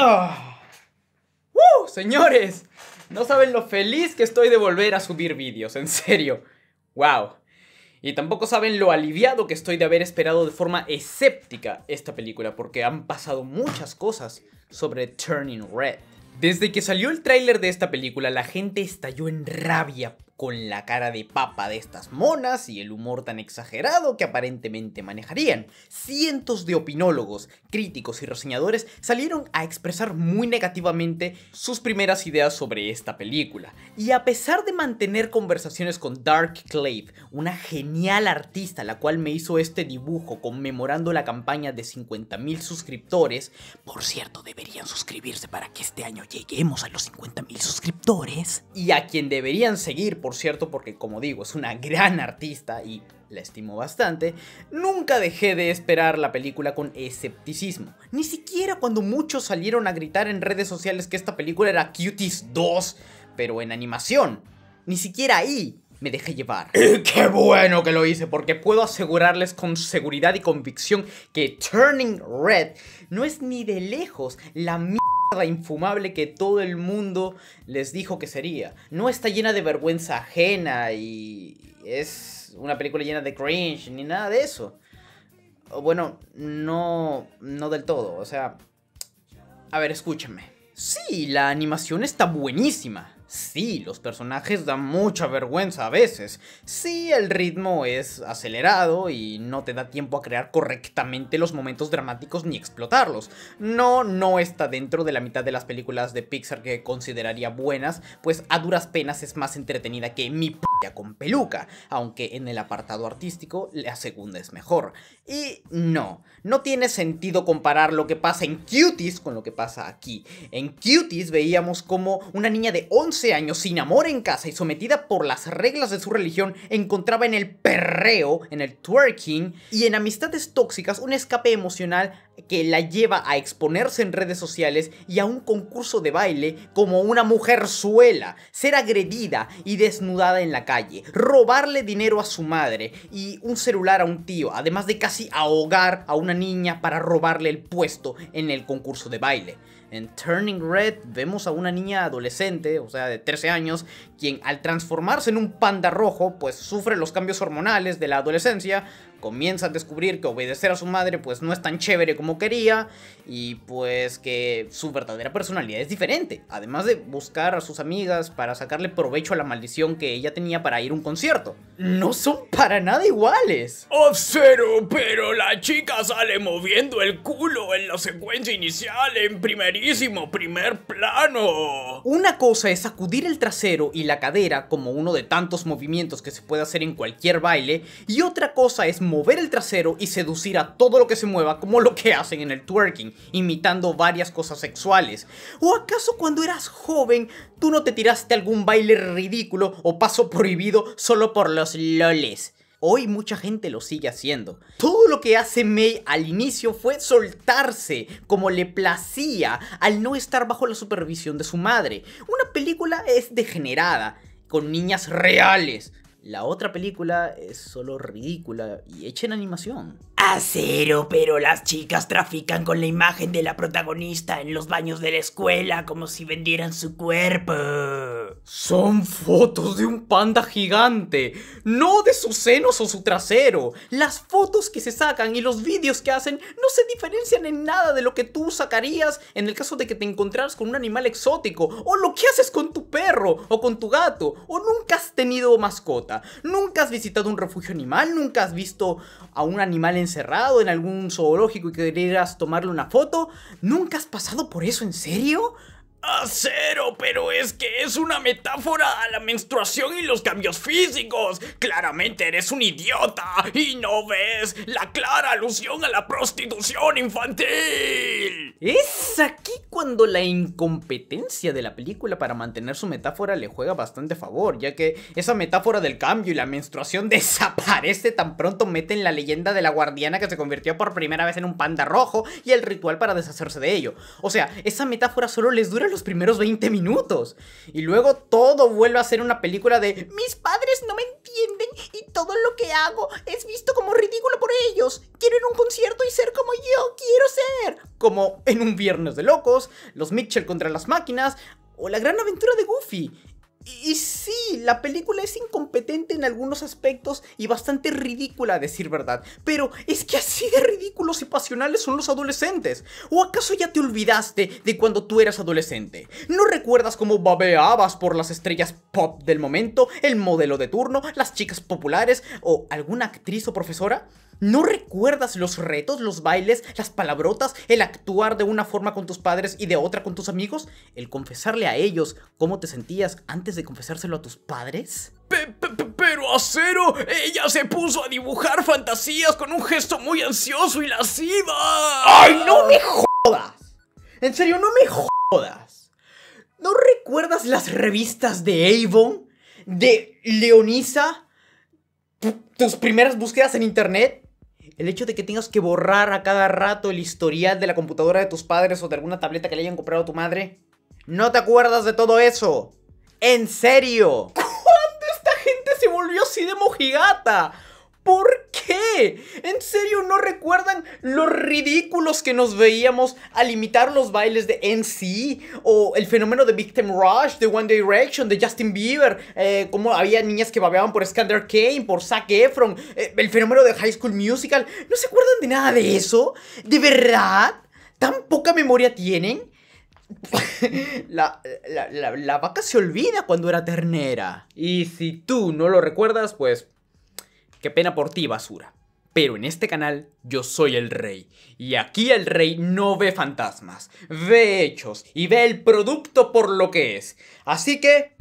Oh. ¡Uh! Señores, no saben lo feliz que estoy de volver a subir vídeos, en serio. ¡Wow! Y tampoco saben lo aliviado que estoy de haber esperado de forma escéptica esta película, porque han pasado muchas cosas sobre Turning Red. Desde que salió el tráiler de esta película, la gente estalló en rabia con la cara de papa de estas monas y el humor tan exagerado que aparentemente manejarían. Cientos de opinólogos, críticos y reseñadores salieron a expresar muy negativamente sus primeras ideas sobre esta película. Y a pesar de mantener conversaciones con Dark Clave, una genial artista la cual me hizo este dibujo conmemorando la campaña de 50.000 suscriptores, por cierto, deberían suscribirse para que este año lleguemos a los 50.000 suscriptores, y a quien deberían seguir por cierto, porque como digo, es una gran artista y la estimo bastante, nunca dejé de esperar la película con escepticismo. Ni siquiera cuando muchos salieron a gritar en redes sociales que esta película era Cuties 2, pero en animación. Ni siquiera ahí me dejé llevar. qué bueno que lo hice, porque puedo asegurarles con seguridad y convicción que Turning Red no es ni de lejos la mierda infumable que todo el mundo les dijo que sería. No está llena de vergüenza ajena y es una película llena de cringe ni nada de eso. Bueno, no, no del todo, o sea... A ver, escúchame. Sí, la animación está buenísima. Sí, los personajes dan mucha vergüenza a veces. Sí, el ritmo es acelerado y no te da tiempo a crear correctamente los momentos dramáticos ni explotarlos. No, no está dentro de la mitad de las películas de Pixar que consideraría buenas, pues a duras penas es más entretenida que mi p con peluca, aunque en el apartado artístico la segunda es mejor. Y no, no tiene sentido comparar lo que pasa en Cuties con lo que pasa aquí. En Cuties veíamos como una niña de 11 años sin amor en casa y sometida por las reglas de su religión encontraba en el perreo, en el twerking y en amistades tóxicas un escape emocional que la lleva a exponerse en redes sociales y a un concurso de baile como una mujer suela, ser agredida y desnudada en la calle, robarle dinero a su madre y un celular a un tío, además de casi ahogar a una niña para robarle el puesto en el concurso de baile. En Turning Red vemos a una niña adolescente, o sea, de 13 años, quien al transformarse en un panda rojo, pues sufre los cambios hormonales de la adolescencia, comienza a descubrir que obedecer a su madre pues no es tan chévere como quería y pues que su verdadera personalidad es diferente, además de buscar a sus amigas para sacarle provecho a la maldición que ella tenía para ir a un concierto. No son para nada iguales. Observo, pero la chica sale moviendo el culo en la secuencia inicial en primerísimo primer plano. Una cosa es sacudir el trasero y la cadera como uno de tantos movimientos que se puede hacer en cualquier baile y otra cosa es mover el trasero y seducir a todo lo que se mueva como lo que hacen en el twerking, imitando varias cosas sexuales. ¿O acaso cuando eras joven tú no te tiraste algún baile ridículo o paso prohibido solo por los loles? Hoy mucha gente lo sigue haciendo. Todo lo que hace May al inicio fue soltarse como le placía al no estar bajo la supervisión de su madre. Una película es degenerada, con niñas reales la otra película es solo ridícula y hecha en animación. Acero, pero las chicas trafican con la imagen de la protagonista en los baños de la escuela como si vendieran su cuerpo. Son fotos de un panda gigante, no de sus senos o su trasero. Las fotos que se sacan y los vídeos que hacen no se diferencian en nada de lo que tú sacarías en el caso de que te encontraras con un animal exótico, o lo que haces con tu perro, o con tu gato, o nunca has tenido mascota, nunca has visitado un refugio animal, nunca has visto a un animal en encerrado en algún zoológico y querieras tomarle una foto? ¿Nunca has pasado por eso en serio? Acero, pero es que es una metáfora a la menstruación y los cambios físicos. Claramente eres un idiota y no ves la clara alusión a la prostitución infantil. Es aquí cuando la incompetencia de la película para mantener su metáfora le juega bastante favor, ya que esa metáfora del cambio y la menstruación desaparece tan pronto meten la leyenda de la guardiana que se convirtió por primera vez en un panda rojo y el ritual para deshacerse de ello. O sea, esa metáfora solo les dura los primeros 20 minutos. Y luego todo vuelve a ser una película de mis padres no me entienden y todo lo que hago es visto como ridículo por ellos. Quiero ir a un concierto y ser como yo quiero ser. Como en un viernes de locos, los Mitchell contra las máquinas o la gran aventura de Goofy. Y sí, la película es incompetente en algunos aspectos y bastante ridícula, a decir verdad. Pero es que así de ridículos y pasionales son los adolescentes. ¿O acaso ya te olvidaste de cuando tú eras adolescente? ¿No recuerdas cómo babeabas por las estrellas pop del momento, el modelo de turno, las chicas populares o alguna actriz o profesora? ¿No recuerdas los retos, los bailes, las palabrotas, el actuar de una forma con tus padres y de otra con tus amigos? ¿El confesarle a ellos cómo te sentías antes de confesárselo a tus padres? Pero Acero, ella se puso a dibujar fantasías con un gesto muy ansioso y lasciva. ¡Ay, no me jodas! En serio, no me jodas. ¿No recuerdas las revistas de Avon? ¿De Leonisa? ¿Tus primeras búsquedas en internet? el hecho de que tengas que borrar a cada rato el historial de la computadora de tus padres o de alguna tableta que le hayan comprado a tu madre. No te acuerdas de todo eso. En serio. ¿Cuándo esta gente se volvió así de mojigata? ¿Por qué? ¿En serio no recuerdan los ridículos que nos veíamos al imitar los bailes de NC? O el fenómeno de Victim Rush, de One Direction, de Justin Bieber, eh, ¿Cómo como había niñas que babeaban por Skander Kane, por Zac Efron, eh, el fenómeno de High School Musical. ¿No se acuerdan de nada de eso? ¿De verdad? ¿Tan poca memoria tienen? la vaca se olvida cuando era ternera. Y si tú no lo recuerdas, pues Qué pena por ti, basura. Pero en este canal yo soy el rey. Y aquí el rey no ve fantasmas, ve hechos y ve el producto por lo que es. Así que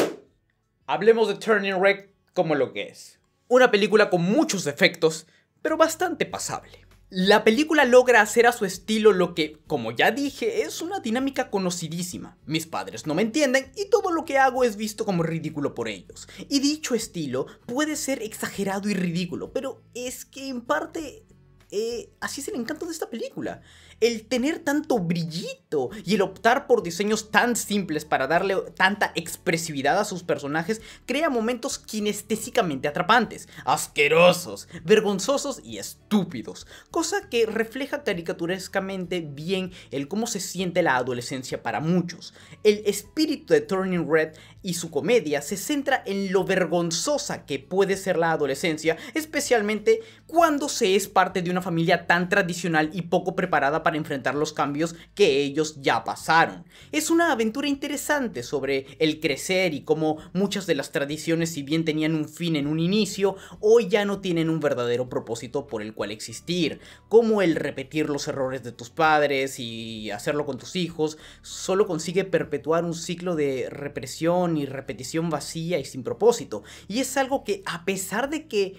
hablemos de Turning Red como lo que es. Una película con muchos defectos pero bastante pasable. La película logra hacer a su estilo lo que, como ya dije, es una dinámica conocidísima. Mis padres no me entienden y todo lo que hago es visto como ridículo por ellos. Y dicho estilo puede ser exagerado y ridículo, pero es que en parte eh, así es el encanto de esta película el tener tanto brillito y el optar por diseños tan simples para darle tanta expresividad a sus personajes crea momentos kinestésicamente atrapantes, asquerosos, vergonzosos y estúpidos, cosa que refleja caricaturescamente bien el cómo se siente la adolescencia para muchos. El espíritu de Turning Red y su comedia se centra en lo vergonzosa que puede ser la adolescencia, especialmente cuando se es parte de una familia tan tradicional y poco preparada para enfrentar los cambios que ellos ya pasaron. Es una aventura interesante sobre el crecer y cómo muchas de las tradiciones, si bien tenían un fin en un inicio, hoy ya no tienen un verdadero propósito por el cual existir, como el repetir los errores de tus padres y hacerlo con tus hijos, solo consigue perpetuar un ciclo de represión y repetición vacía y sin propósito. Y es algo que a pesar de que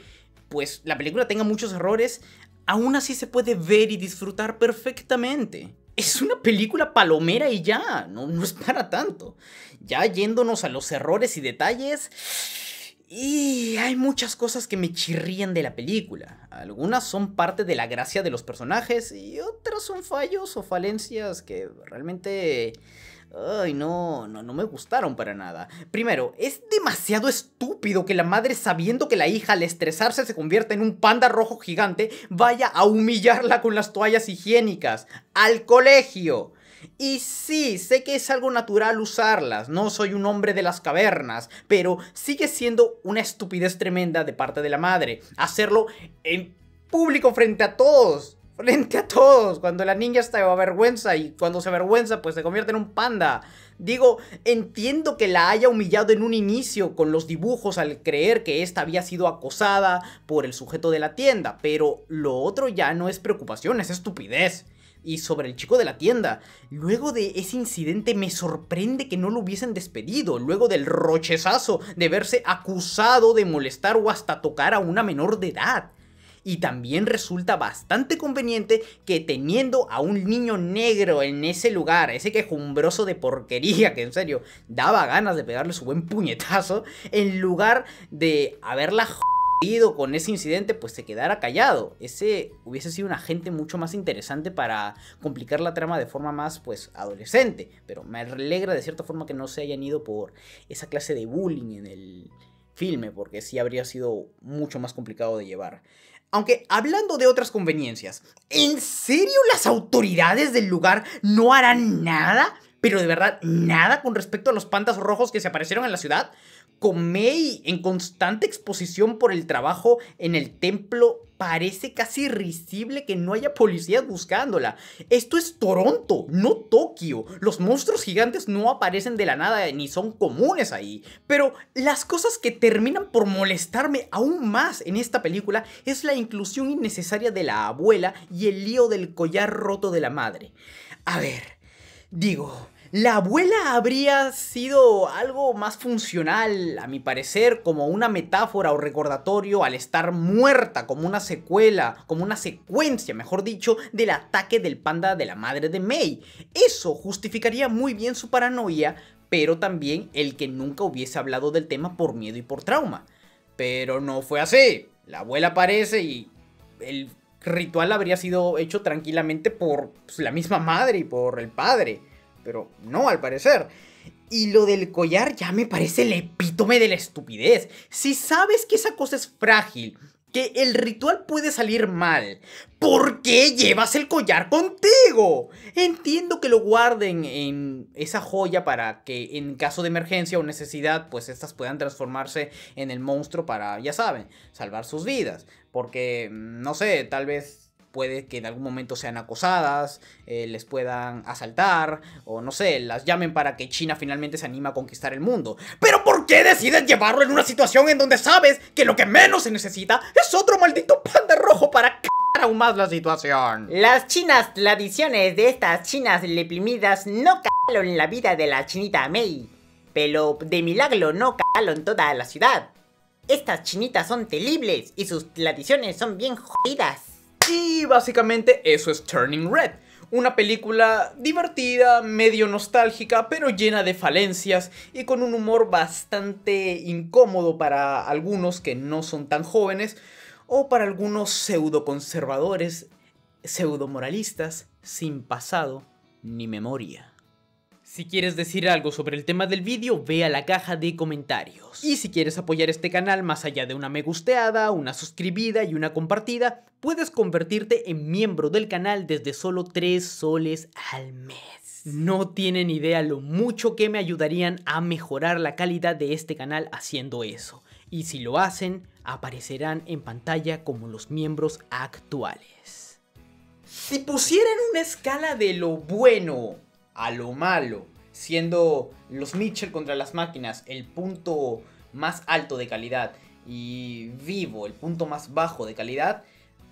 pues la película tenga muchos errores, aún así se puede ver y disfrutar perfectamente. Es una película palomera y ya, no, no es para tanto. Ya yéndonos a los errores y detalles... Y hay muchas cosas que me chirrían de la película. Algunas son parte de la gracia de los personajes y otras son fallos o falencias que realmente Ay, no, no, no me gustaron para nada. Primero, es demasiado estúpido que la madre, sabiendo que la hija al estresarse se convierta en un panda rojo gigante, vaya a humillarla con las toallas higiénicas. ¡Al colegio! Y sí, sé que es algo natural usarlas, no soy un hombre de las cavernas, pero sigue siendo una estupidez tremenda de parte de la madre hacerlo en público frente a todos frente a todos. Cuando la niña se avergüenza y cuando se avergüenza, pues se convierte en un panda. Digo, entiendo que la haya humillado en un inicio con los dibujos al creer que esta había sido acosada por el sujeto de la tienda, pero lo otro ya no es preocupación, es estupidez. Y sobre el chico de la tienda, luego de ese incidente me sorprende que no lo hubiesen despedido, luego del rochezazo de verse acusado de molestar o hasta tocar a una menor de edad y también resulta bastante conveniente que teniendo a un niño negro en ese lugar, ese quejumbroso de porquería que en serio daba ganas de pegarle su buen puñetazo, en lugar de haberla jodido con ese incidente, pues se quedara callado. Ese hubiese sido un agente mucho más interesante para complicar la trama de forma más, pues, adolescente. Pero me alegra de cierta forma que no se hayan ido por esa clase de bullying en el filme, porque sí habría sido mucho más complicado de llevar. Aunque hablando de otras conveniencias, ¿en serio las autoridades del lugar no harán nada? Pero de verdad, nada con respecto a los pantas rojos que se aparecieron en la ciudad. Komei, en constante exposición por el trabajo en el templo, parece casi irrisible que no haya policías buscándola. Esto es Toronto, no Tokio. Los monstruos gigantes no aparecen de la nada ni son comunes ahí. Pero las cosas que terminan por molestarme aún más en esta película es la inclusión innecesaria de la abuela y el lío del collar roto de la madre. A ver, digo, la abuela habría sido algo más funcional, a mi parecer, como una metáfora o recordatorio al estar muerta, como una secuela, como una secuencia, mejor dicho, del ataque del panda de la madre de May. Eso justificaría muy bien su paranoia, pero también el que nunca hubiese hablado del tema por miedo y por trauma. Pero no fue así. La abuela aparece y el ritual habría sido hecho tranquilamente por pues, la misma madre y por el padre pero no al parecer. Y lo del collar ya me parece el epítome de la estupidez. Si sabes que esa cosa es frágil, que el ritual puede salir mal, ¿por qué llevas el collar contigo? Entiendo que lo guarden en esa joya para que en caso de emergencia o necesidad, pues estas puedan transformarse en el monstruo para, ya saben, salvar sus vidas. Porque, mm, no sé, tal vez puede que en algún momento sean acosadas, eh, les puedan asaltar, o no sé, las llamen para que China finalmente se anime a conquistar el mundo. Pero ¿por qué deciden llevarlo en una situación en donde sabes que lo que menos se necesita es otro maldito pan de rojo para c aún más la situación? Las chinas tradiciones de estas chinas leprimidas no en la vida de la chinita Mei, pero de milagro no en toda la ciudad. Estas chinitas son terribles y sus tradiciones son bien jodidas. Y básicamente eso es Turning Red. Una película divertida, medio nostálgica, pero llena de falencias y con un humor bastante incómodo para algunos que no son tan jóvenes o para algunos pseudo moralistas sin pasado ni memoria. Si quieres decir algo sobre el tema del vídeo, ve a la caja de comentarios. Y si quieres apoyar este canal más allá de una me gusteada, una suscribida y una compartida, puedes convertirte en miembro del canal desde solo 3 soles al mes. No tienen idea lo mucho que me ayudarían a mejorar la calidad de este canal haciendo eso. Y si lo hacen, aparecerán en pantalla como los miembros actuales. Si pusieran una escala de lo bueno a lo malo, siendo los Mitchell contra las máquinas el punto más alto de calidad y vivo el punto más bajo de calidad,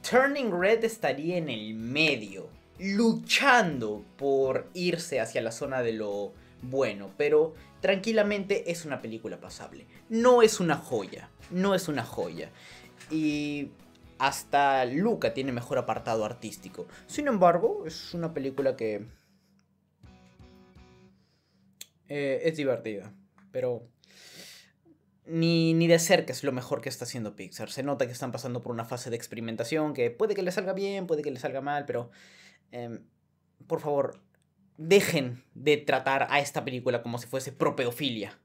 Turning Red estaría en el medio, luchando por irse hacia la zona de lo bueno, pero tranquilamente es una película pasable. No es una joya, no es una joya. Y hasta Luca tiene mejor apartado artístico. Sin embargo, es una película que eh, es divertida, pero ni, ni, de cerca es lo mejor que está haciendo Pixar. Se nota que están pasando por una fase de experimentación que puede que le salga bien, puede que le salga mal, pero em, por favor, dejen de tratar a esta película como si fuese propiofilia.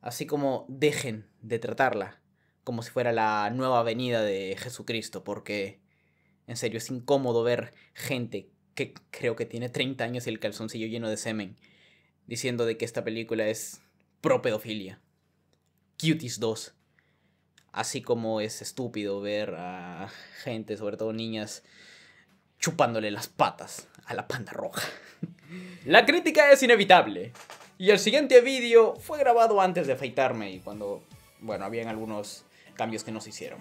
Así como dejen de tratarla como si fuera la nueva venida de Jesucristo, porque en serio es incómodo ver gente que creo que tiene 30 años y el calzoncillo lleno de semen diciendo de que esta película es pro pedofilia. Cuties 2. Así como es estúpido ver a gente, sobre todo niñas, chupándole las patas a la panda roja. La crítica es inevitable. Y el siguiente vídeo fue grabado antes de afeitarme y cuando, bueno, habían algunos cambios que no se hicieron.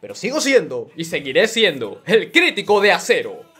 Pero sigo siendo y seguiré siendo el crítico de acero.